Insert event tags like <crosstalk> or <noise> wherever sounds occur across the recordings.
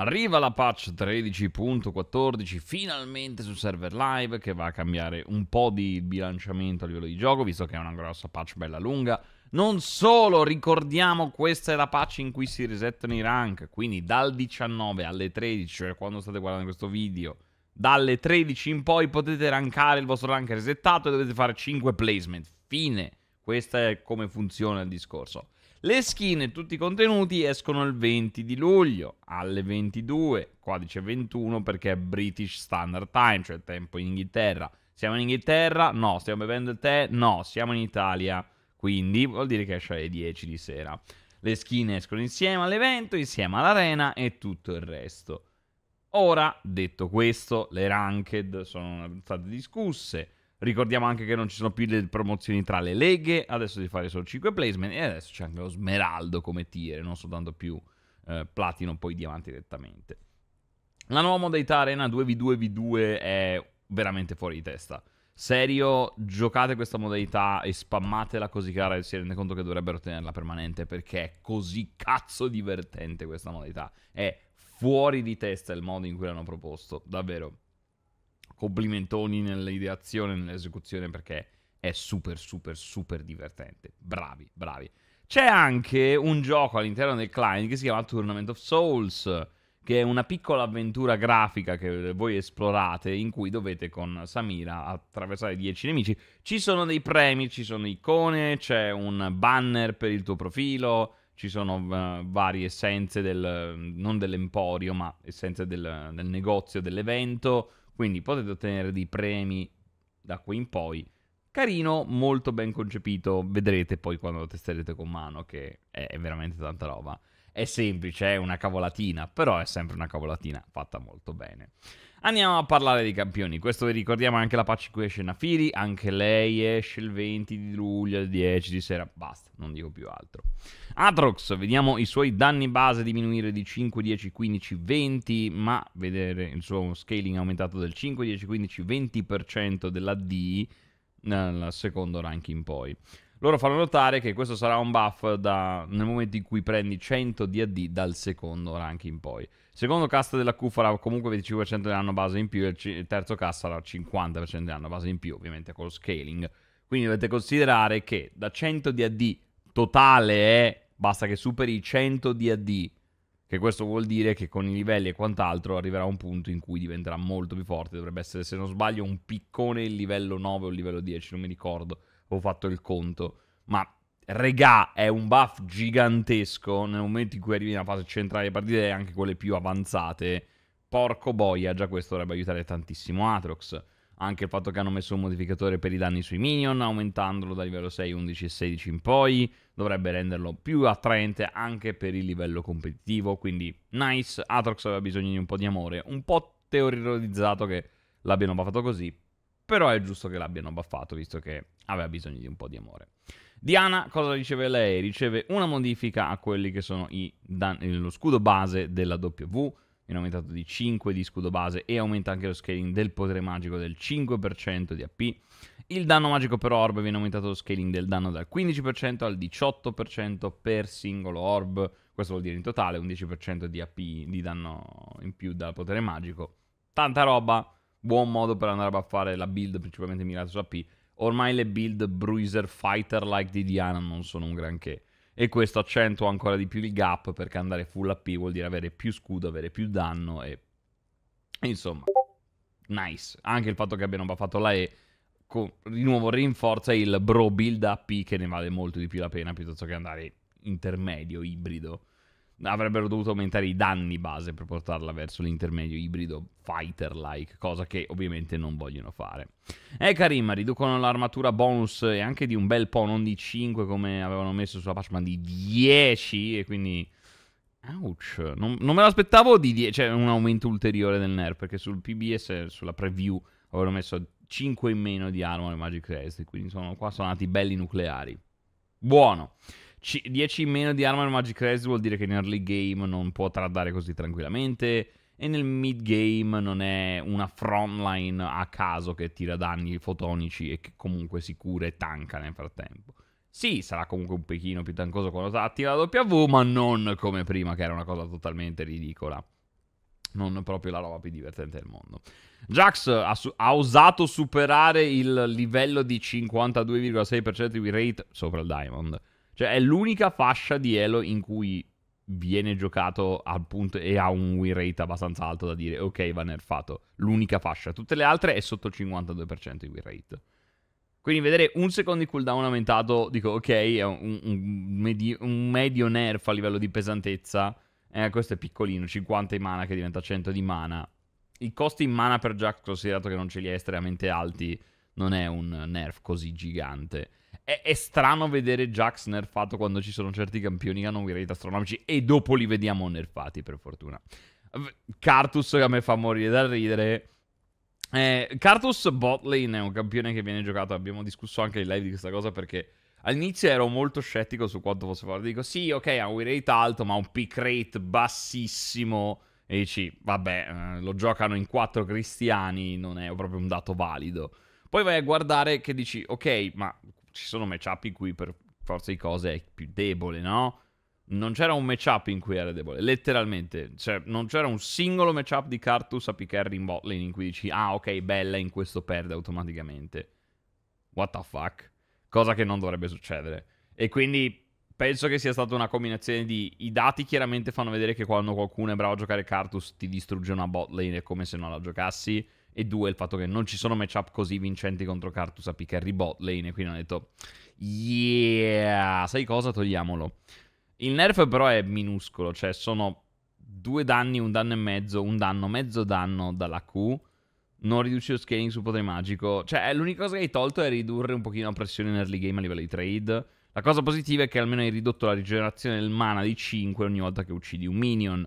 Arriva la patch 13.14 finalmente su server live che va a cambiare un po' di bilanciamento a livello di gioco, visto che è una grossa patch bella lunga. Non solo, ricordiamo, questa è la patch in cui si resettano i rank, quindi dal 19 alle 13, cioè quando state guardando questo video, dalle 13 in poi potete rankare il vostro rank resettato e dovete fare 5 placement. Fine, questa è come funziona il discorso. Le skin e tutti i contenuti escono il 20 di luglio alle 22, codice 21 perché è British Standard Time, cioè il tempo in Inghilterra. Siamo in Inghilterra? No. Stiamo bevendo il tè? No. Siamo in Italia, quindi vuol dire che esce alle 10 di sera. Le skin escono insieme all'evento, insieme all'arena e tutto il resto. Ora, detto questo, le ranked sono state discusse Ricordiamo anche che non ci sono più le promozioni tra le leghe, adesso di fare solo 5 placement e adesso c'è anche lo smeraldo come tier, non soltanto più eh, platino, poi diamanti direttamente. La nuova modalità Arena 2v2v2 è veramente fuori di testa. Serio, giocate questa modalità e spammatela così che la si rende conto che dovrebbero tenerla permanente perché è così cazzo divertente questa modalità. È fuori di testa il modo in cui l'hanno proposto, davvero complimentoni nell'ideazione e nell'esecuzione perché è super, super, super divertente. Bravi, bravi. C'è anche un gioco all'interno del client che si chiama Tournament of Souls, che è una piccola avventura grafica che voi esplorate in cui dovete con Samira attraversare 10 nemici. Ci sono dei premi, ci sono icone, c'è un banner per il tuo profilo, ci sono uh, varie essenze del, non dell'emporio, ma essenze del, del negozio, dell'evento quindi potete ottenere dei premi da qui in poi. Carino, molto ben concepito. Vedrete poi quando lo testerete con mano che è veramente tanta roba. È semplice, è una cavolatina, però è sempre una cavolatina fatta molto bene. Andiamo a parlare di campioni. Questo vi ricordiamo anche la pace qui esce Nafiri. Anche lei esce il 20 di luglio il 10 di sera. Basta, non dico più altro. Atrox, vediamo i suoi danni base diminuire di 5, 10, 15, 20. Ma vedere il suo scaling aumentato del 5, 10, 15, 20% della D nel secondo ranking poi. Loro fanno notare che questo sarà un buff da, nel momento in cui prendi 100 DAD dal secondo rank in poi. secondo cast della Q farà comunque 25% di anno base in più e il terzo cast sarà 50% di anno base in più, ovviamente con lo scaling. Quindi dovete considerare che da 100 DAD totale è, basta che superi 100 DAD, che questo vuol dire che con i livelli e quant'altro arriverà un punto in cui diventerà molto più forte, dovrebbe essere se non sbaglio un piccone il livello 9 o il livello 10, non mi ricordo ho fatto il conto. Ma regà è un buff gigantesco nel momento in cui arrivi nella fase centrale delle partite e anche quelle più avanzate. Porco boia, già questo dovrebbe aiutare tantissimo Atrox. Anche il fatto che hanno messo un modificatore per i danni sui minion, aumentandolo da livello 6, 11 e 16 in poi, dovrebbe renderlo più attraente anche per il livello competitivo. Quindi, nice. Atrox aveva bisogno di un po' di amore. Un po' teorizzato che l'abbiano buffato così, però è giusto che l'abbiano baffato, visto che aveva bisogno di un po' di amore. Diana, cosa riceve lei? Riceve una modifica a quelli che sono i dan- lo scudo base della W, viene aumentato di 5 di scudo base e aumenta anche lo scaling del potere magico del 5% di AP. Il danno magico per orb viene aumentato lo scaling del danno dal 15% al 18% per singolo orb, questo vuol dire in totale un 10% di AP di danno in più dal potere magico. Tanta roba, buon modo per andare a buffare la build principalmente mirata su AP. Ormai le build bruiser fighter like di Diana non sono un granché. E questo accentua ancora di più il gap perché andare full AP vuol dire avere più scudo, avere più danno e... Insomma, nice. Anche il fatto che abbiano buffato la E con... di nuovo rinforza il bro build AP che ne vale molto di più la pena piuttosto che andare intermedio, ibrido avrebbero dovuto aumentare i danni base per portarla verso l'intermedio ibrido fighter-like, cosa che ovviamente non vogliono fare. Eh Karim, riducono l'armatura bonus e anche di un bel po', non di 5 come avevano messo sulla patch, ma di 10 e quindi... Ouch, non, non me l'aspettavo di 10, cioè un aumento ulteriore del nerf, perché sul PBS, sulla preview, avevano messo 5 in meno di Armor e Magic Crest, quindi sono, qua sono andati belli nucleari. Buono. C- 10 in meno di Arman Magic Race vuol dire che in early game non può tradare così tranquillamente e nel mid game non è una frontline a caso che tira danni fotonici e che comunque si cura e tanca nel frattempo. Sì, sarà comunque un pochino più tancoso quando attiva la W, ma non come prima, che era una cosa totalmente ridicola. Non proprio la roba più divertente del mondo. Jax ha, su- ha osato superare il livello di 52,6% di rate sopra il Diamond. Cioè, è l'unica fascia di Elo in cui viene giocato al punto e ha un win rate abbastanza alto da dire ok va nerfato. L'unica fascia. Tutte le altre è sotto il 52% di win rate. Quindi vedere un secondo di cooldown aumentato, dico ok, è un, un, medio, un medio nerf a livello di pesantezza. Eh, questo è piccolino, 50 di mana che diventa 100 di mana. I costi in mana per Jack, considerato che non ce li è estremamente alti, non è un nerf così gigante è, è strano vedere Jax nerfato quando ci sono certi campioni che hanno un rate astronomici e dopo li vediamo nerfati, per fortuna. Cartus che a me fa morire dal ridere. Eh, Cartus Botlane è un campione che viene giocato, abbiamo discusso anche in live di questa cosa perché... All'inizio ero molto scettico su quanto fosse forte. Dico, sì, ok, ha un win rate alto, ma un pick rate bassissimo. E dici, vabbè, eh, lo giocano in quattro cristiani, non è proprio un dato valido. Poi vai a guardare che dici, ok, ma ci sono matchup in cui per forza di cose è più debole, no? Non c'era un matchup in cui era debole, letteralmente. Cioè, non c'era un singolo matchup di Cartus a pick in botlane in cui dici, ah, ok, bella, in questo perde automaticamente. What the fuck? Cosa che non dovrebbe succedere. E quindi penso che sia stata una combinazione di... I dati chiaramente fanno vedere che quando qualcuno è bravo a giocare Cartus ti distrugge una botlane, è come se non la giocassi e due il fatto che non ci sono matchup così vincenti contro Cartus a pick Harry bot lane e quindi hanno detto yeah, sai cosa? Togliamolo. Il nerf però è minuscolo, cioè sono due danni, un danno e mezzo, un danno, mezzo danno dalla Q, non riduci lo scaling su potere magico, cioè l'unica cosa che hai tolto è ridurre un pochino la pressione in early game a livello di trade. La cosa positiva è che almeno hai ridotto la rigenerazione del mana di 5 ogni volta che uccidi un minion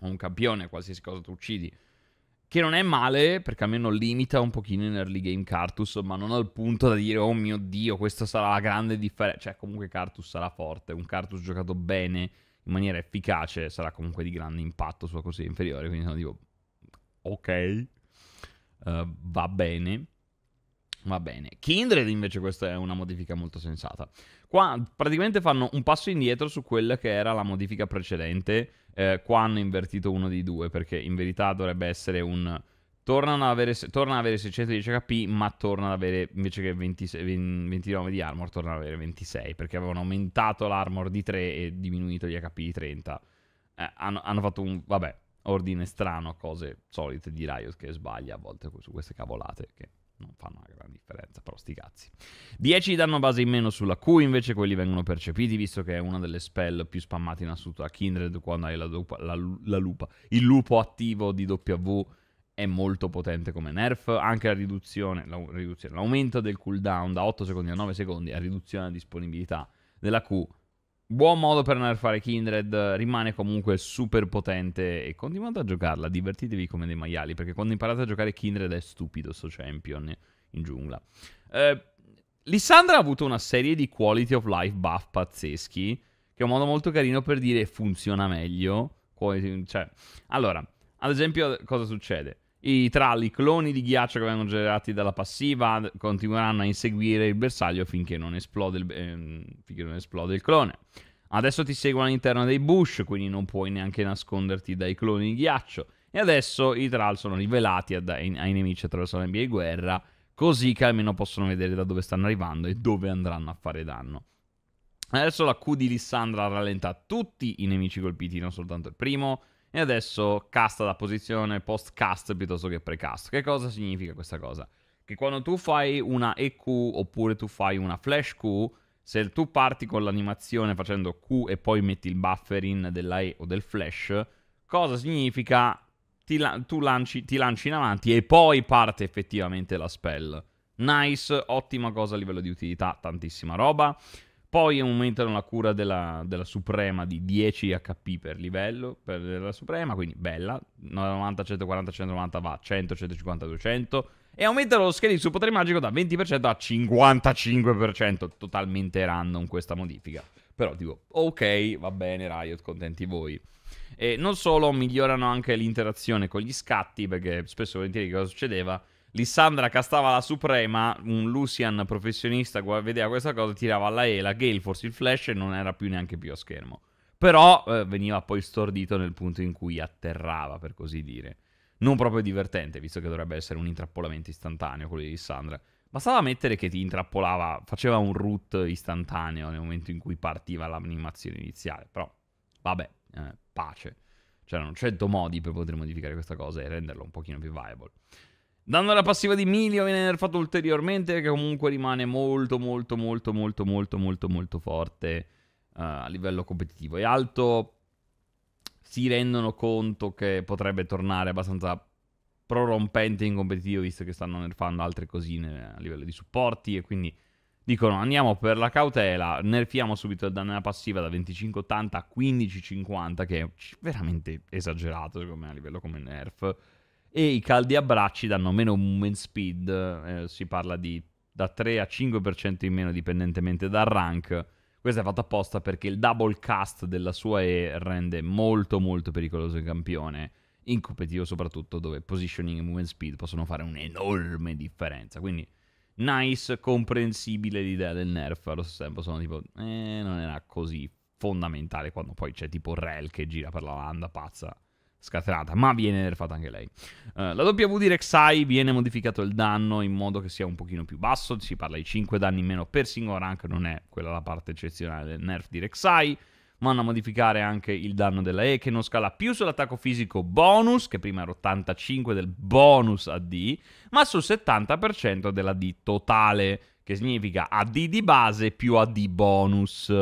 o un campione, qualsiasi cosa tu uccidi che non è male perché almeno limita un pochino in early game Cartus, ma non al punto da dire oh mio dio, questa sarà la grande differenza. Cioè comunque Cartus sarà forte, un Cartus giocato bene, in maniera efficace, sarà comunque di grande impatto sulla così inferiore, quindi sono tipo ok, uh, va bene. Va bene. Kindred invece questa è una modifica molto sensata. Qua praticamente fanno un passo indietro su quella che era la modifica precedente, eh, qua hanno invertito uno dei due, perché in verità dovrebbe essere un... Tornano ad avere, torna ad avere 610 HP, ma torna ad avere invece che 26, 29 di armor, torna ad avere 26 perché avevano aumentato l'armor di 3 e diminuito gli HP di 30. Eh, hanno, hanno, fatto un vabbè, ordine strano, cose solite di Riot che sbaglia a volte su queste cavolate. Che non fanno una gran differenza, però sti cazzi. 10 di danno base in meno sulla Q, invece quelli vengono percepiti, visto che è una delle spell più spammate in assoluto da Kindred, quando hai la, dupa, la, la lupa. Il lupo attivo di W è molto potente come nerf, anche la riduzione, la, riduzione l'aumento del cooldown da 8 secondi a 9 secondi, a riduzione della disponibilità della Q Buon modo per andare a fare Kindred, eh, rimane comunque super potente e continuate a giocarla, divertitevi come dei maiali, perché quando imparate a giocare Kindred è stupido sto champion in giungla. Eh, Lissandra ha avuto una serie di quality of life buff pazzeschi, che è un modo molto carino per dire funziona meglio. cioè, allora, ad esempio cosa succede? I tralli, cloni di ghiaccio che vengono generati dalla passiva, continueranno a inseguire il bersaglio finché non esplode il, ehm, finché non esplode il clone. Adesso ti seguono all'interno dei bush, quindi non puoi neanche nasconderti dai cloni di ghiaccio. E adesso i tral sono rivelati ad, ai, ai nemici attraverso la NBA guerra, così che almeno possono vedere da dove stanno arrivando e dove andranno a fare danno. Adesso la Q di Lissandra rallenta tutti i nemici colpiti, non soltanto il primo e adesso casta la posizione post cast piuttosto che pre cast. Che cosa significa questa cosa? Che quando tu fai una EQ oppure tu fai una flash Q, se tu parti con l'animazione facendo Q e poi metti il buffer in della E o del flash, cosa significa? Ti, tu lanci, ti lanci in avanti e poi parte effettivamente la spell. Nice, ottima cosa a livello di utilità, tantissima roba. Poi aumentano la cura della, della Suprema di 10 HP per livello per la Suprema, quindi bella, 90, 140, 190 va, a 100, 150, 200. E aumentano lo scale sul potere magico da 20% a 55%, totalmente random questa modifica. Però tipo, ok, va bene Riot, contenti voi. E non solo, migliorano anche l'interazione con gli scatti, perché spesso e volentieri cosa succedeva? Lissandra castava la Suprema, un Lucian professionista vedeva questa cosa, tirava alla Ela, Gale forse il flash e non era più neanche più a schermo. Però eh, veniva poi stordito nel punto in cui atterrava, per così dire. Non proprio divertente, visto che dovrebbe essere un intrappolamento istantaneo quello di Lissandra. Bastava mettere che ti intrappolava, faceva un root istantaneo nel momento in cui partiva l'animazione iniziale. Però, vabbè, eh, pace. C'erano cioè, 100 modi per poter modificare questa cosa e renderlo un pochino più viable. Dando la passiva di Milio viene nerfato ulteriormente che comunque rimane molto molto molto molto molto molto molto forte uh, a livello competitivo. E Alto si rendono conto che potrebbe tornare abbastanza prorompente in competitivo visto che stanno nerfando altre cosine a livello di supporti e quindi dicono andiamo per la cautela, nerfiamo subito il danno passiva da 25,80 a 15,50 che è veramente esagerato secondo me a livello come nerf e i caldi abbracci danno meno movement speed, eh, si parla di da 3 a 5% in meno dipendentemente dal rank. Questo è fatto apposta perché il double cast della sua E rende molto molto pericoloso il campione, in competitivo soprattutto dove positioning e movement speed possono fare un'enorme differenza. Quindi nice, comprensibile l'idea del nerf, allo stesso tempo sono tipo eh, non era così fondamentale quando poi c'è tipo Rel che gira per la landa pazza scatenata, ma viene nerfata anche lei. Uh, la W di Rek'Sai viene modificato il danno in modo che sia un pochino più basso, si parla di 5 danni in meno per single rank, non è quella la parte eccezionale del nerf di Rek'Sai. Vanno a modificare anche il danno della E che non scala più sull'attacco fisico bonus, che prima era 85 del bonus AD, ma sul 70% della D totale, che significa AD di base più AD bonus.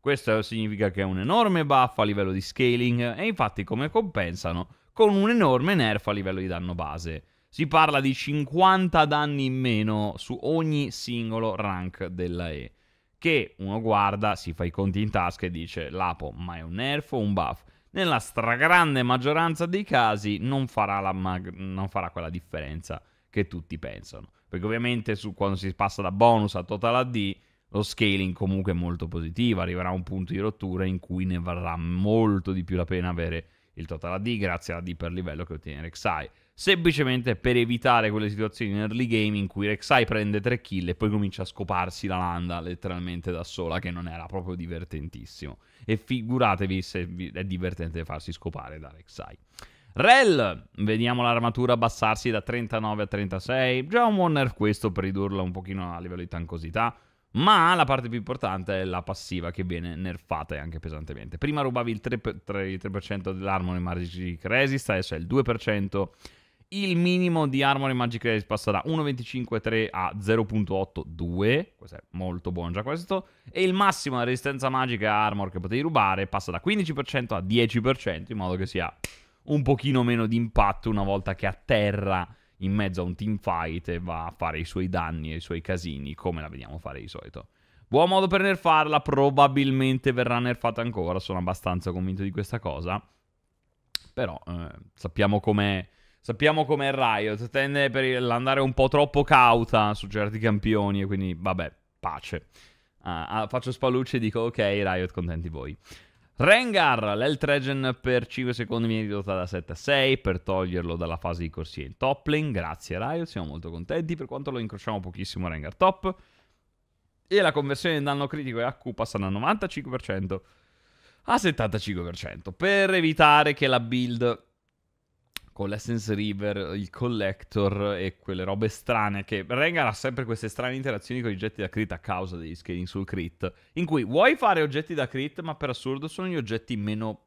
Questo significa che è un enorme buff a livello di scaling e infatti come compensano con un enorme nerf a livello di danno base. Si parla di 50 danni in meno su ogni singolo rank della E. Che uno guarda, si fa i conti in tasca e dice: Lapo, ma è un nerf o un buff? Nella stragrande maggioranza dei casi non farà, mag- non farà quella differenza che tutti pensano. Perché ovviamente su, quando si passa da bonus a total AD lo scaling comunque è molto positivo, arriverà un punto di rottura in cui ne varrà molto di più la pena avere il total AD grazie alla D per livello che ottiene Rek'Sai, semplicemente per evitare quelle situazioni in early game in cui Rek'Sai prende 3 kill e poi comincia a scoparsi la landa letteralmente da sola che non era proprio divertentissimo e figuratevi se è divertente farsi scopare da Rek'Sai. Rel, vediamo l'armatura abbassarsi da 39 a 36, già un Warner questo per ridurla un pochino a livello di tankosità, ma la parte più importante è la passiva che viene nerfata e anche pesantemente. Prima rubavi il 3%, 3, 3% dell'Armor Magic Resist, adesso è il 2%. Il minimo di Armor Magic Resist passa da 1.25.3 a 0.82, questo è molto buono già questo. E il massimo della resistenza magica Armor che potevi rubare passa da 15% a 10%, in modo che sia un pochino meno di impatto una volta che atterra terra in mezzo a un team fight e va a fare i suoi danni e i suoi casini, come la vediamo fare di solito. Buon modo per nerfarla, probabilmente verrà nerfata ancora, sono abbastanza convinto di questa cosa. Però eh, sappiamo com'è... Sappiamo com'è Riot, tende per andare un po' troppo cauta su certi campioni e quindi vabbè, pace. Ah, ah, faccio spallucce e dico ok Riot, contenti voi. Rengar, l'Eltregen per 5 secondi viene ridotta da 7 a 6 per toglierlo dalla fase di corsia in top lane. Grazie Raio, siamo molto contenti per quanto lo incrociamo pochissimo Rengar top. E la conversione in danno critico e AQ passa dal 95% a 75% per evitare che la build con l'Essence River, il Collector e quelle robe strane che Rengar ha sempre queste strane interazioni con gli oggetti da crit a causa degli scaling sul crit, in cui vuoi fare oggetti da crit, ma per assurdo sono gli oggetti meno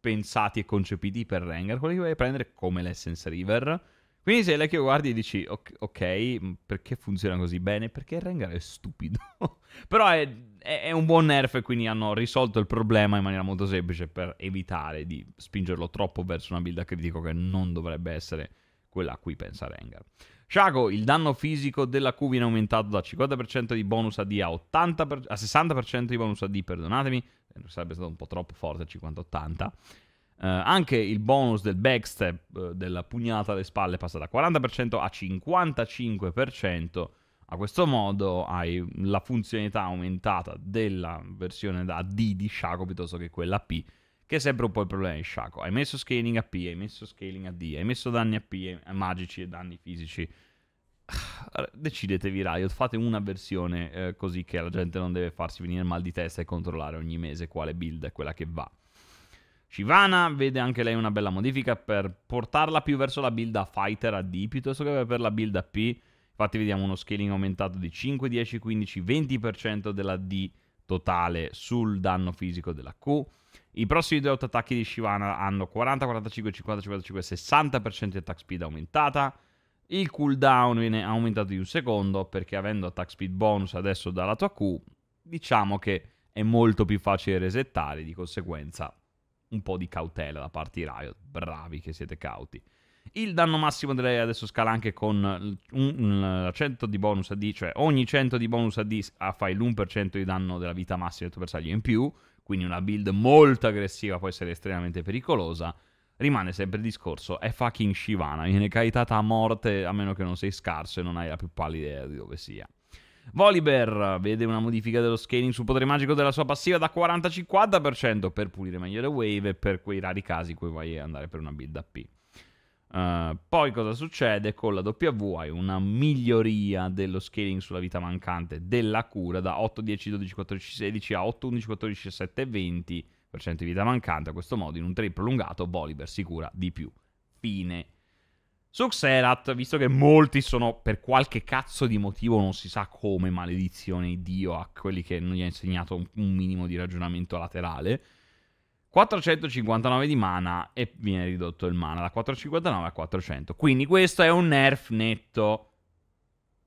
pensati e concepiti per Rengar, quelli che vai a prendere come l'Essence River quindi sei lei che guardi e dici, ok, okay mm, perché funziona così bene? Perché Rengar è stupido. <laughs> Però è, è, è, un buon nerf, e quindi hanno risolto il problema in maniera molto semplice per evitare di spingerlo troppo verso una build a critico che non dovrebbe essere quella a cui pensa Rengar. Shago, il danno fisico della Q viene aumentato da 50% di bonus AD a, per, a 60% di bonus AD, perdonatemi, eh, sarebbe stato un po' troppo forte 50-80 eh, anche il bonus del backstep, eh, della pugnata alle spalle, passa da 40% a 55%. A questo modo hai la funzionalità aumentata della versione da D di Shaco piuttosto che quella P, che è sempre un po' il problema di Shaco. Hai messo scaling a P, hai messo scaling a D, hai messo danni a P, magici e danni fisici. Ah, decidetevi Riot, fate una versione eh, così che la gente non deve farsi venire mal di testa e controllare ogni mese quale build è quella che va. Shivana vede anche lei una bella modifica per portarla più verso la build a Fighter a D piuttosto che per la build a P. Infatti vediamo uno scaling aumentato di 5, 10, 15, 20% della D totale sul danno fisico della Q. I prossimi due auto-attacchi di Shivana hanno 40, 45, 50, 55, 60% di attack speed aumentata. Il cooldown viene aumentato di un secondo perché avendo attack speed bonus adesso dalla tua Q, diciamo che è molto più facile resettare, di conseguenza un po' di cautela da parte di Riot. Bravi che siete cauti. Il danno massimo delle, adesso scala anche con un, 100 di bonus AD, cioè ogni 100 di bonus AD ah, fai l'1% di danno della vita massima del tuo bersaglio in più, quindi una build molto aggressiva può essere estremamente pericolosa. Rimane sempre il discorso, è fucking Shivana, viene caritata a morte a meno che non sei scarso e non hai la più pallida idea di dove sia. Volibear vede una modifica dello scaling sul potere magico della sua passiva da 40 50% per pulire meglio le wave e per quei rari casi in cui vai a andare per una build AP. Uh, eh, poi cosa succede? Con la W hai una miglioria dello scaling sulla vita mancante della cura da 8, 10, 12, 14, 16 a 8, 11, 14, 17, 20% di vita mancante. A questo modo, in un trade prolungato, Volibear si cura di più. Fine. Su Xerath, visto che molti sono per qualche cazzo di motivo, non si sa come, maledizione Dio a quelli che non gli ha insegnato un, minimo di ragionamento laterale. 459 di mana e viene ridotto il mana da 459 a 400. Quindi questo è un nerf netto.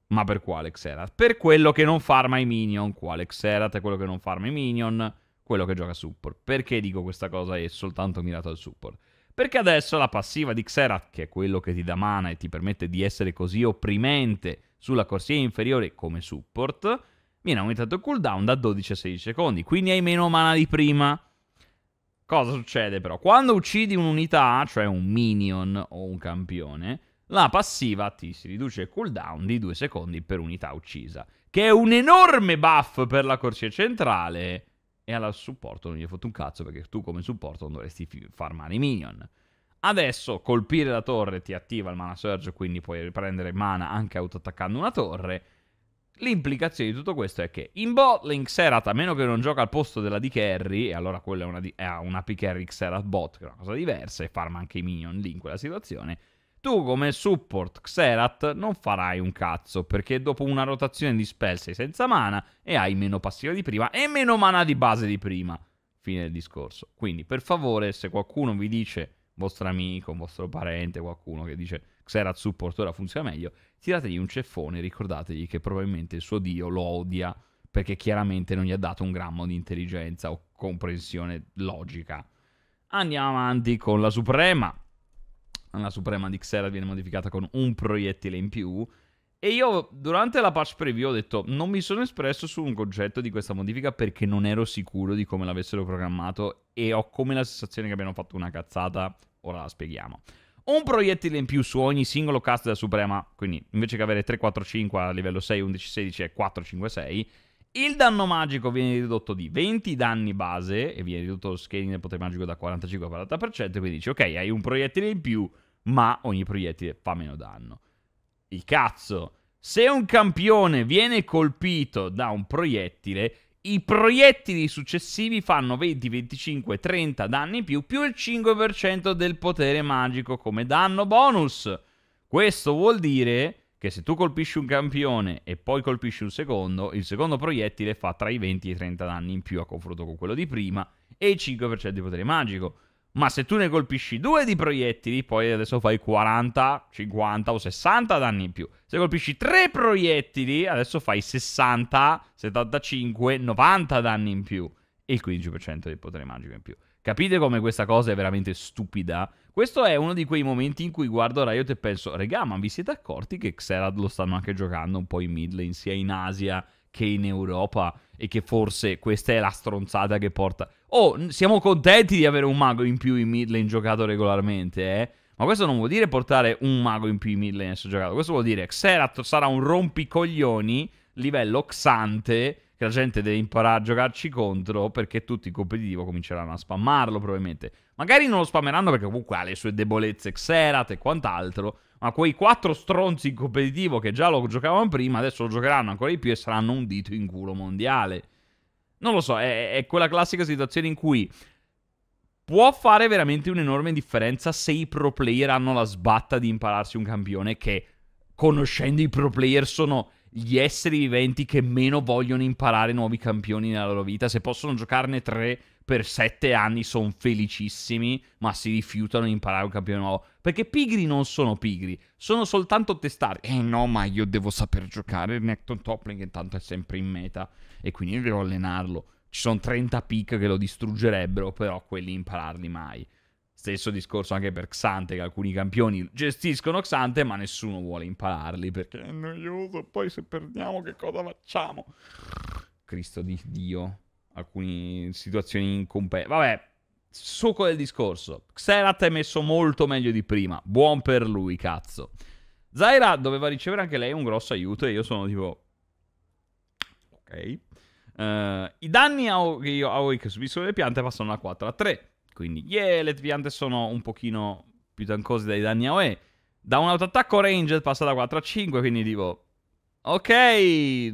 Ma per quale Xerath? Per quello che non farma i minion. Quale Xerath è quello che non farma i minion? Quello che gioca support. Perché dico questa cosa è soltanto mirato al support? Perché adesso la passiva di Xerath, che è quello che ti dà mana e ti permette di essere così opprimente sulla corsia inferiore come support, viene aumentato il cooldown da 12 a 16 secondi, quindi hai meno mana di prima. Cosa succede però? Quando uccidi un'unità, cioè un minion o un campione, la passiva ti si riduce il cooldown di 2 secondi per unità uccisa, che è un enorme buff per la corsia centrale e al supporto non gli hai fatto un cazzo perché tu come supporto non dovresti fi- far male i minion. Adesso colpire la torre ti attiva il mana surge, quindi puoi riprendere mana anche autoattaccando una torre. L'implicazione di tutto questo è che in bot Link Serat, a meno che non gioca al posto della di Carry, e allora quella è una, di, è una P-Carry Xerath bot, che è una cosa diversa, e farma anche i minion lì in quella situazione, tu come support Xerath non farai un cazzo, perché dopo una rotazione di spell sei senza mana e hai meno passiva di prima e meno mana di base di prima. Fine del discorso. Quindi, per favore, se qualcuno vi dice, vostro amico, vostro parente, qualcuno che dice Xerath support ora funziona meglio, tirategli un ceffone e ricordategli che probabilmente il suo dio lo odia, perché chiaramente non gli ha dato un grammo di intelligenza o comprensione logica. Andiamo avanti con la Suprema la Suprema di Xera viene modificata con un proiettile in più. E io durante la patch preview ho detto non mi sono espresso su un concetto di questa modifica perché non ero sicuro di come l'avessero programmato e ho come la sensazione che abbiano fatto una cazzata, ora la spieghiamo. Un proiettile in più su ogni singolo cast della Suprema, quindi invece che avere 3, 4, 5 a livello 6, 11, 16 è 4, 5, 6. Il danno magico viene ridotto di 20 danni base e viene ridotto lo scaling del potere magico da 45 al 40%, quindi dici ok hai un proiettile in più ma ogni proiettile fa meno danno. Il cazzo, se un campione viene colpito da un proiettile, i proiettili successivi fanno 20, 25, 30 danni in più, più il 5% del potere magico come danno bonus. Questo vuol dire che se tu colpisci un campione e poi colpisci un secondo, il secondo proiettile fa tra i 20 e i 30 danni in più a confronto con quello di prima e il 5% di potere magico. Ma se tu ne colpisci due di proiettili, poi adesso fai 40, 50 o 60 danni in più. Se colpisci tre proiettili, adesso fai 60, 75, 90 danni in più. E il 15% di potere magico in più. Capite come questa cosa è veramente stupida? Questo è uno di quei momenti in cui guardo Riot e penso, regà, ma vi siete accorti che Xerath lo stanno anche giocando un po' in mid lane, sia in Asia che in Europa e che forse questa è la stronzata che porta. Oh, siamo contenti di avere un mago in più in mid lane giocato regolarmente, eh? Ma questo non vuol dire portare un mago in più in mid lane adesso giocato. Questo vuol dire che Xerath sarà un rompicoglioni livello Xante che la gente deve imparare a giocarci contro perché tutti in competitivo cominceranno a spammarlo probabilmente. Magari non lo spammeranno perché comunque ha le sue debolezze Xerath e quant'altro, ma quei quattro stronzi in competitivo che già lo giocavano prima, adesso lo giocheranno ancora di più e saranno un dito in culo mondiale. Non lo so, è, è quella classica situazione in cui può fare veramente un'enorme differenza se i pro player hanno la sbatta di impararsi un campione che, conoscendo i pro player, sono gli esseri viventi che meno vogliono imparare nuovi campioni nella loro vita. Se possono giocarne tre per sette anni sono felicissimi, ma si rifiutano di imparare un campione nuovo. Perché pigri non sono pigri, sono soltanto testare. Eh no, ma io devo saper giocare il Necton Toppling, intanto è sempre in meta, e quindi devo allenarlo. Ci sono 30 pick che lo distruggerebbero, però quelli impararli mai. Stesso discorso anche per Xante, che alcuni campioni gestiscono Xante, ma nessuno vuole impararli perché è noioso. Poi se perdiamo, che cosa facciamo? Cristo di Dio. Alcune situazioni incompetenti. Vabbè, succo del discorso. Xerath è messo molto meglio di prima. Buon per lui, cazzo. Zaira doveva ricevere anche lei un grosso aiuto e io sono tipo... Ok. Uh, I danni che io, ho o- che subiscono le piante passano da 4 a 3. Quindi, yeah, le piante sono un pochino più tancose dai danni AOE. Da un autoattacco ranged passa da 4 a 5, quindi dico... Ok,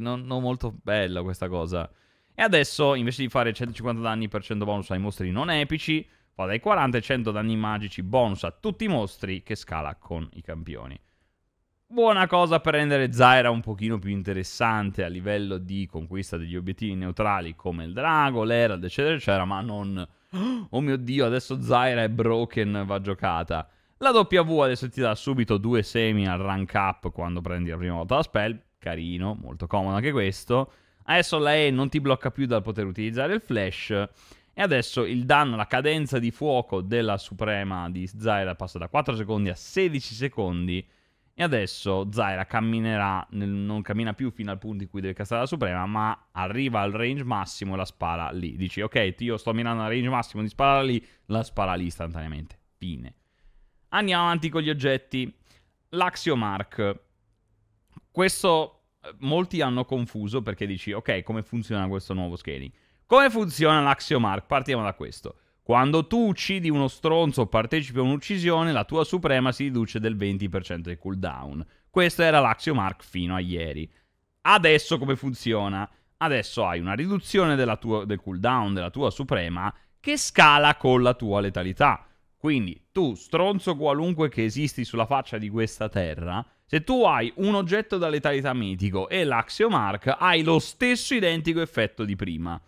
non, non molto bella questa cosa. E adesso, invece di fare 150 danni per 100 bonus ai mostri non epici, fa dai 40 ai 100 danni magici bonus a tutti i mostri che scala con i campioni. Buona cosa per rendere Zyra un pochino più interessante a livello di conquista degli obiettivi neutrali come il drago, l'Herald, eccetera, eccetera, ma non Oh mio Dio, adesso Zaira è broken, va giocata. La W adesso ti dà subito due semi al rank up quando prendi la prima volta la spell. Carino, molto comodo anche questo. Adesso la E non ti blocca più dal poter utilizzare il flash. E adesso il danno, la cadenza di fuoco della Suprema di Zaira passa da 4 secondi a 16 secondi. E adesso Zaira camminerà, nel, non cammina più fino al punto in cui deve castare la suprema, ma arriva al range massimo e la spara lì. Dici, ok, io sto mirando al range massimo di sparare lì, la spara lì istantaneamente. Fine. Andiamo avanti con gli oggetti. L'Axiomark. Questo eh, molti hanno confuso perché dici, ok, come funziona questo nuovo scaling? Come funziona l'Axiomark? Partiamo da questo. Quando tu uccidi uno stronzo o partecipi a un'uccisione, la tua suprema si riduce del 20% del cooldown. Questo era l'Axiomark fino a ieri. Adesso come funziona? Adesso hai una riduzione tua, del cooldown della tua suprema che scala con la tua letalità. Quindi tu, stronzo qualunque che esisti sulla faccia di questa terra, se tu hai un oggetto da letalità mitico e l'Axiomark, hai lo stesso identico effetto di prima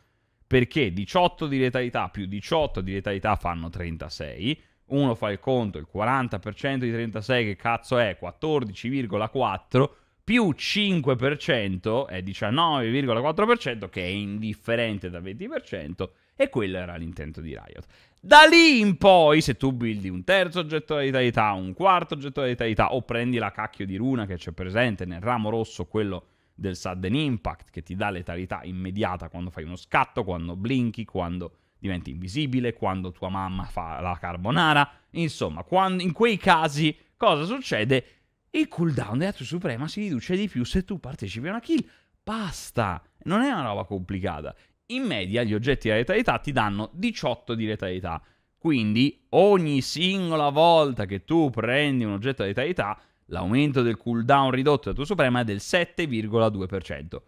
perché 18 di letalità più 18 di letalità fanno 36, uno fa il conto, il 40% di 36 che cazzo è? 14,4 più 5% è 19,4% che è indifferente da 20% e quello era l'intento di Riot. Da lì in poi, se tu buildi un terzo oggetto di letalità, un quarto oggetto di letalità o prendi la cacchio di runa che c'è presente nel ramo rosso, quello del sudden impact che ti dà letalità immediata quando fai uno scatto, quando blinchi, quando diventi invisibile, quando tua mamma fa la carbonara. Insomma, quando, in quei casi cosa succede? Il cooldown della tua suprema si riduce di più se tu partecipi a una kill. Basta! Non è una roba complicata. In media gli oggetti di letalità ti danno 18 di letalità. Quindi ogni singola volta che tu prendi un oggetto di letalità L'aumento del cooldown ridotto da tua suprema è del 7,2%.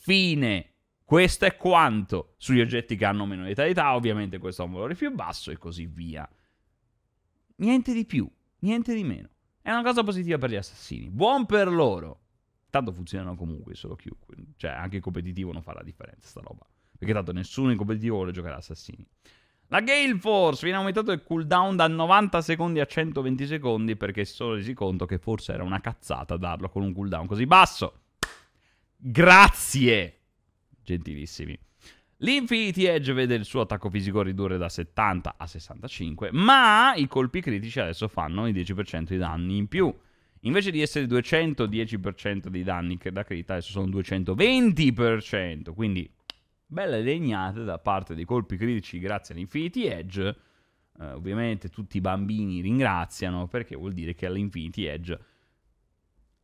Fine. Questo è quanto sugli oggetti che hanno meno letalità, ovviamente questo ha un valore più basso e così via. Niente di più, niente di meno. È una cosa positiva per gli assassini, buon per loro. Tanto funzionano comunque solo Q, cioè anche in competitivo non fa la differenza sta roba, perché tanto nessuno in competitivo vuole giocare assassini. La Gale Force viene aumentato il cooldown da 90 secondi a 120 secondi perché si sono resi conto che forse era una cazzata darlo con un cooldown così basso. Grazie, gentilissimi. L'Infinity Edge vede il suo attacco fisico ridurre da 70 a 65, ma i colpi critici adesso fanno il 10% di danni in più. Invece di essere 210% di danni da crita, adesso sono 220%, quindi belle legnate da parte dei colpi critici grazie all'Infinity Edge. Eh, ovviamente tutti i bambini ringraziano perché vuol dire che all'Infinity Edge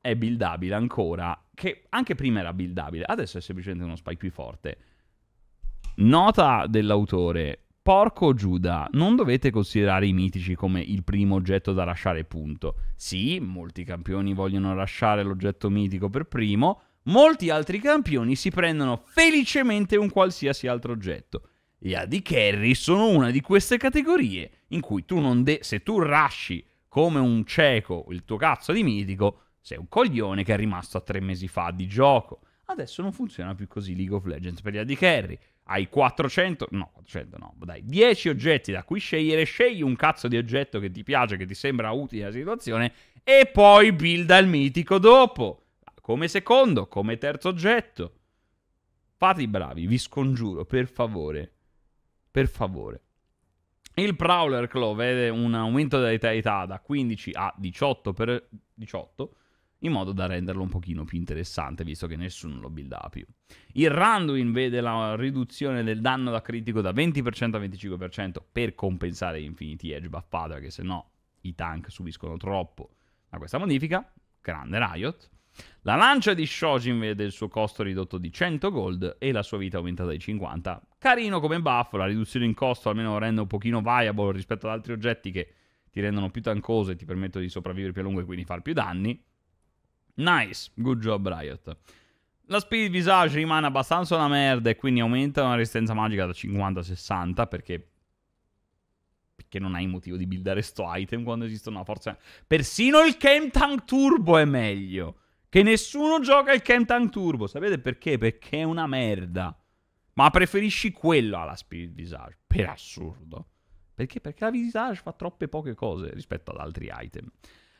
è buildabile ancora, che anche prima era buildabile, adesso è semplicemente uno spike più forte. Nota dell'autore, Porco Giuda, non dovete considerare i mitici come il primo oggetto da lasciare, punto. Sì, molti campioni vogliono lasciare l'oggetto mitico per primo, Molti altri campioni si prendono felicemente un qualsiasi altro oggetto. Gli AD carry sono una di queste categorie in cui tu non de- se tu rasci come un cieco il tuo cazzo di mitico, sei un coglione che è rimasto a tre mesi fa di gioco. Adesso non funziona più così League of Legends per gli AD carry. Hai 400, no, 400 no, dai, 10 oggetti da cui scegliere, scegli un cazzo di oggetto che ti piace, che ti sembra utile alla situazione e poi builda il mitico dopo come secondo, come terzo oggetto. Fate i bravi, vi scongiuro, per favore. Per favore. Il Prowler Claw vede un aumento della dell'età da 15 a 18 per 18 in modo da renderlo un pochino più interessante, visto che nessuno lo builda più. Il Randuin vede la riduzione del danno da critico da 20% a 25% per compensare Infinity Edge buffata, che se no i tank subiscono troppo da questa modifica. Grande Riot. La lancia di Shojin vede il suo costo ridotto di 100 gold e la sua vita aumentata di 50. Carino come buff, la riduzione in costo almeno rende un pochino viable rispetto ad altri oggetti che ti rendono più tancoso e ti permettono di sopravvivere più a lungo e quindi far più danni. Nice, good job Riot. La speed visage rimane abbastanza una merda e quindi aumenta una resistenza magica da 50 a 60 perché perché non hai motivo di buildare sto item quando esistono una forza. Persino il Kemtang Turbo è meglio. Che nessuno gioca il Kentan Turbo. Sapete perché? Perché è una merda. Ma preferisci quello alla Spirit Visage. Per assurdo. Perché? Perché la Visage fa troppe poche cose rispetto ad altri item.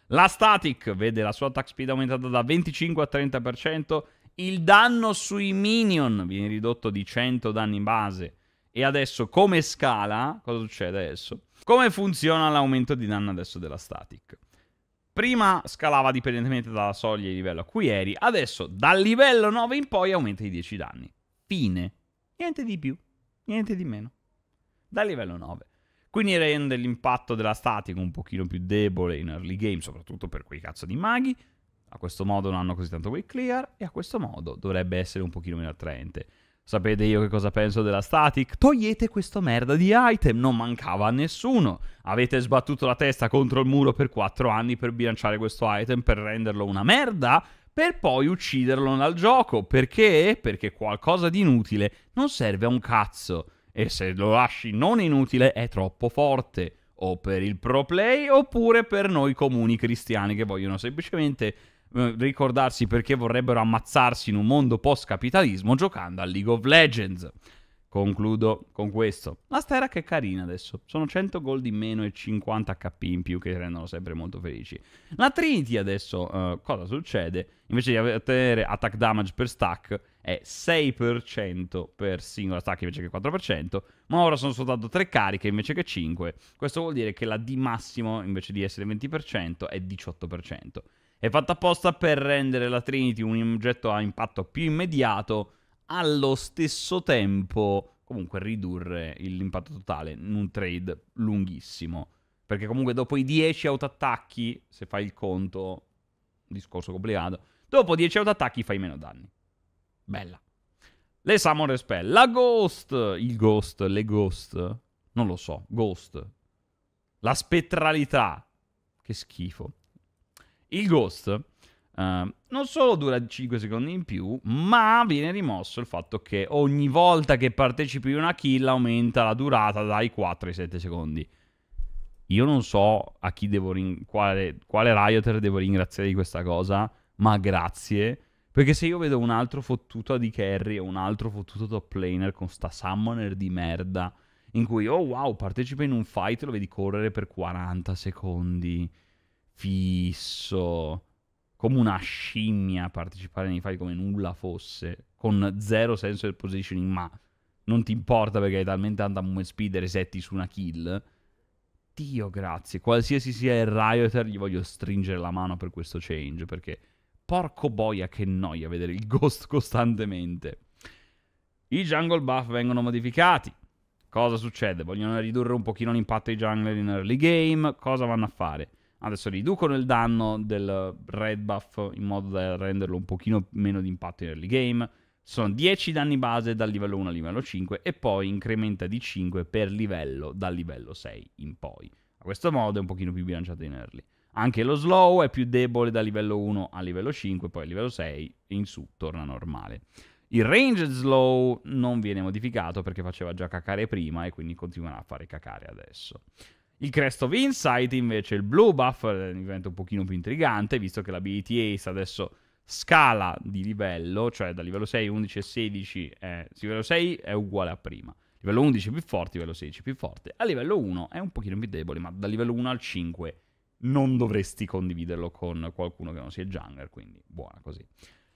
La Static vede la sua attack speed aumentata da 25 a 30%. Il danno sui minion viene ridotto di 100 danni in base. E adesso come scala, cosa succede adesso? Come funziona l'aumento di danno adesso della static? Prima scalava dipendentemente dalla soglia di livello a cui eri, adesso dal livello 9 in poi aumenta i 10 danni. Fine. Niente di più, niente di meno. Dal livello 9. Quindi rende l'impatto della statica un pochino più debole in early game, soprattutto per quei cazzo di maghi. A questo modo non hanno così tanto weight clear e a questo modo dovrebbe essere un pochino meno attraente. Sapete io che cosa penso della static? Togliete questo merda di item, non mancava a nessuno. Avete sbattuto la testa contro il muro per 4 anni per bilanciare questo item, per renderlo una merda, per poi ucciderlo dal gioco. Perché? Perché qualcosa di inutile non serve a un cazzo. E se lo lasci non inutile è troppo forte o per il pro play oppure per noi comuni cristiani che vogliono semplicemente eh, ricordarsi perché vorrebbero ammazzarsi in un mondo post-capitalismo giocando a League of Legends. Concludo con questo. La stera che è carina adesso. Sono 100 gold in meno e 50 HP in più che rendono sempre molto felici. La Trinity adesso eh, cosa succede? Invece di ottenere attack damage per stack è 6% per singola stack invece che 4%, ma ora sono soltanto 3 cariche invece che 5. Questo vuol dire che la D massimo invece di essere 20% è 18%. È fatta apposta per rendere la Trinity un oggetto a impatto più immediato, allo stesso tempo comunque ridurre l'impatto totale in un trade lunghissimo. Perché comunque dopo i 10 autoattacchi, se fai il conto, discorso complicato, dopo 10 autoattacchi fai meno danni. Bella. Le Summon Spell. La Ghost. Il Ghost. Le Ghost. Non lo so. Ghost. La spettralità. Che schifo. Il ghost uh, non solo dura 5 secondi in più, ma viene rimosso il fatto che ogni volta che partecipi a una kill aumenta la durata dai 4 ai 7 secondi. Io non so a chi devo rin- quale, quale Rioter devo ringraziare di questa cosa, ma grazie. Perché se io vedo un altro fottuto AD carry e un altro fottuto top laner con sta summoner di merda, in cui, oh wow, partecipa in un fight e lo vedi correre per 40 secondi fisso, come una scimmia a partecipare nei fight come nulla fosse, con zero senso del positioning, ma non ti importa perché hai talmente tanta movement speed e resetti su una kill. Dio grazie, qualsiasi sia il Rioter gli voglio stringere la mano per questo change, perché porco boia che noia vedere il ghost <laughs> costantemente. I jungle buff vengono modificati. Cosa succede? Vogliono ridurre un pochino l'impatto dei jungler in early game. Cosa vanno a fare? Adesso riducono il danno del red buff in modo da renderlo un pochino meno di impatto in early game. Sono 10 danni base dal livello 1 al livello 5 e poi incrementa di 5 per livello dal livello 6 in poi. A questo modo è un pochino più bilanciato in early. Anche lo slow è più debole da livello 1 a livello 5, poi a livello 6 in su torna normale. Il range slow non viene modificato perché faceva già cacare prima e quindi continuerà a fare cacare adesso. Il Crest of Insight invece, il Blue Buff, eh, diventa un pochino più intrigante, visto che la BT Ace adesso scala di livello, cioè da livello 6, 11 e 16, eh, livello 6 è uguale a prima. Livello 11 più forte, livello 16 più forte. A livello 1 è un pochino più debole, ma da livello 1 al 5 non dovresti condividerlo con qualcuno che non sia jungler, quindi buona così.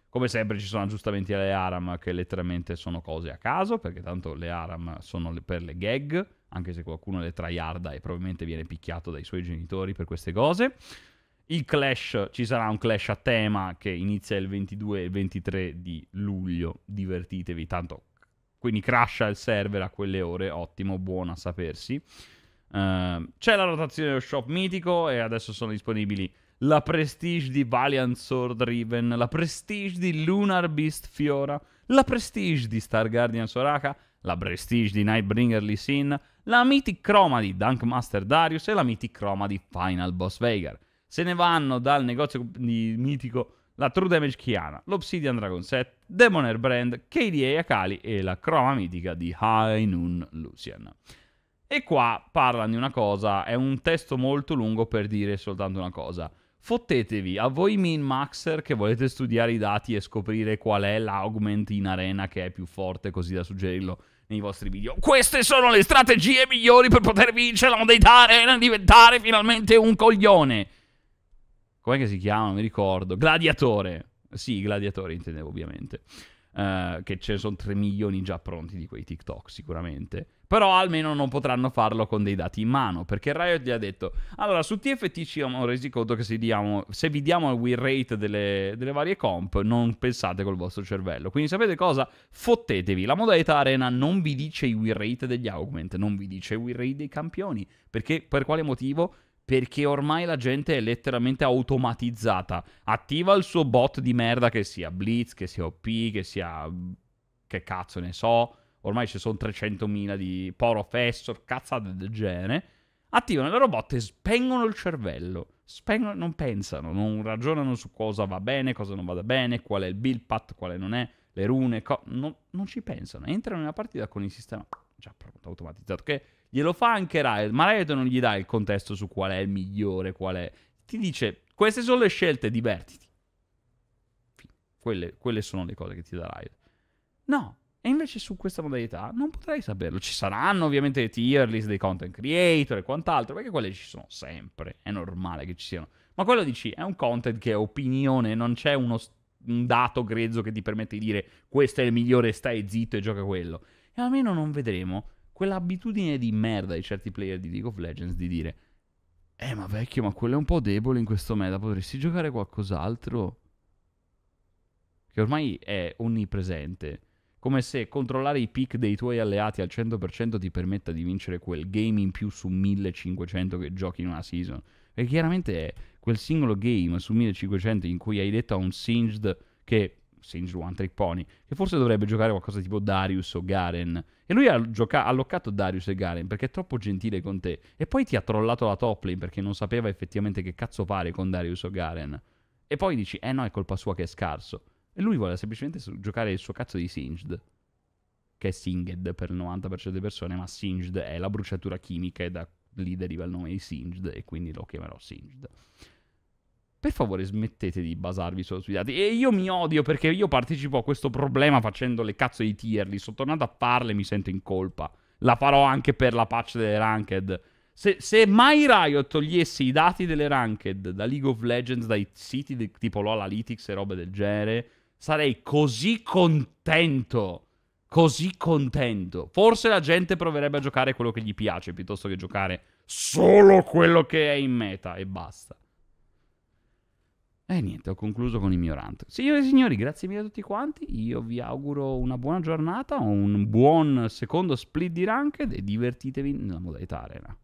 Come sempre ci sono aggiustamenti alle ARAM che letteralmente sono cose a caso, perché tanto le ARAM sono per le gag, anche se qualcuno le traiarda e probabilmente viene picchiato dai suoi genitori per queste cose. Il clash, ci sarà un clash a tema che inizia il 22 e il 23 di luglio, divertitevi, tanto quindi crasha il server a quelle ore, ottimo, buono a sapersi. Uh, c'è la rotazione dello shop mitico e adesso sono disponibili la Prestige di Valiant Sword Riven, la Prestige di Lunar Beast Fiora, la Prestige di Star Guardian Soraka, la Prestige di Nightbringer Lee Sin, la Mythic Chroma di Dunkmaster Darius e la Mythic Chroma di Final Boss Vegar. Se ne vanno dal negozio di mitico la True Damage Kiana, l'Obsidian Dragon Set, Demon Air Brand, KDA Akali e la croma mitica di High Noon Lucian. E qua parlano di una cosa, è un testo molto lungo per dire soltanto una cosa. Fottetevi a voi min-maxer che volete studiare i dati e scoprire qual è l'augment in arena che è più forte così da suggerirlo nei vostri video. Queste sono le strategie migliori per poter vincere la modalità arena e diventare finalmente un coglione. Com'è che si chiama? mi ricordo. Gladiatore. Sì, gladiatore intendevo ovviamente. Uh, che ce ne sono 3 milioni già pronti di quei TikTok sicuramente. Però almeno non potranno farlo con dei dati in mano, perché Riot gli ha detto, allora su TFT ci siamo resi conto che se, diamo, se vi diamo il win rate delle, delle, varie comp non pensate col vostro cervello. Quindi sapete cosa? Fottetevi, la modalità arena non vi dice i win rate degli augment, non vi dice i win rate dei campioni, perché per quale motivo? perché ormai la gente è letteralmente automatizzata. Attiva il suo bot di merda che sia Blitz, che sia OP, che sia... che cazzo ne so, ormai ci sono 300.000 di Porofessor, cazzate del genere, attivano le robot e spengono il cervello. Spengono, non pensano, non ragionano su cosa va bene, cosa non va bene, qual è il build path, quale non è, le rune, co- non, non, ci pensano. Entrano nella partita con il sistema già pronto, automatizzato, che glielo fa anche Riot, ma Riot non gli dà il contesto su qual è il migliore, qual è... Ti dice, queste sono le scelte, divertiti. Quelle, quelle sono le cose che ti dà Riot. No, e invece su questa modalità non potrei saperlo. Ci saranno ovviamente le tier list dei content creator e quant'altro, perché quelle ci sono sempre. È normale che ci siano. Ma quello dici è un content che è opinione, non c'è uno, un dato grezzo che ti permette di dire questo è il migliore, stai zitto e gioca quello. E almeno non vedremo quell'abitudine di merda di certi player di League of Legends di dire eh ma vecchio, ma quello è un po' debole in questo meta, potresti giocare qualcos'altro? Che ormai è onnipresente. Come se controllare i pick dei tuoi alleati al 100% ti permetta di vincere quel game in più su 1500 che giochi in una season. E chiaramente è quel singolo game su 1500 in cui hai detto a un Singed che Singed One Trick Pony, che forse dovrebbe giocare qualcosa tipo Darius o Garen. E lui ha gioca- alloccato Darius e Garen perché è troppo gentile con te. E poi ti ha trollato la top lane perché non sapeva effettivamente che cazzo fare con Darius o Garen. E poi dici, eh no, è colpa sua che è scarso. E lui vuole semplicemente giocare il suo cazzo di Singed. Che è Singed per il 90% delle persone, ma Singed è la bruciatura chimica e da lì deriva il nome di Singed e quindi lo chiamerò Singed. Per favore smettete di basarvi solo sui dati. E io mi odio perché io partecipo a questo problema facendo le cazzo di tierli. Sono tornato a farle e mi sento in colpa. La farò anche per la patch delle ranked. Se, se, mai Riot togliesse i dati delle ranked da League of Legends, dai siti di, tipo LOL Analytics e robe del genere, sarei così contento. Così contento. Forse la gente proverebbe a giocare quello che gli piace piuttosto che giocare solo quello che è in meta e basta. E eh, niente, ho concluso con ignorante. Signore e signori, grazie mille a tutti quanti. Io vi auguro una buona giornata, un buon secondo split di ranked e divertitevi nella modalità arena.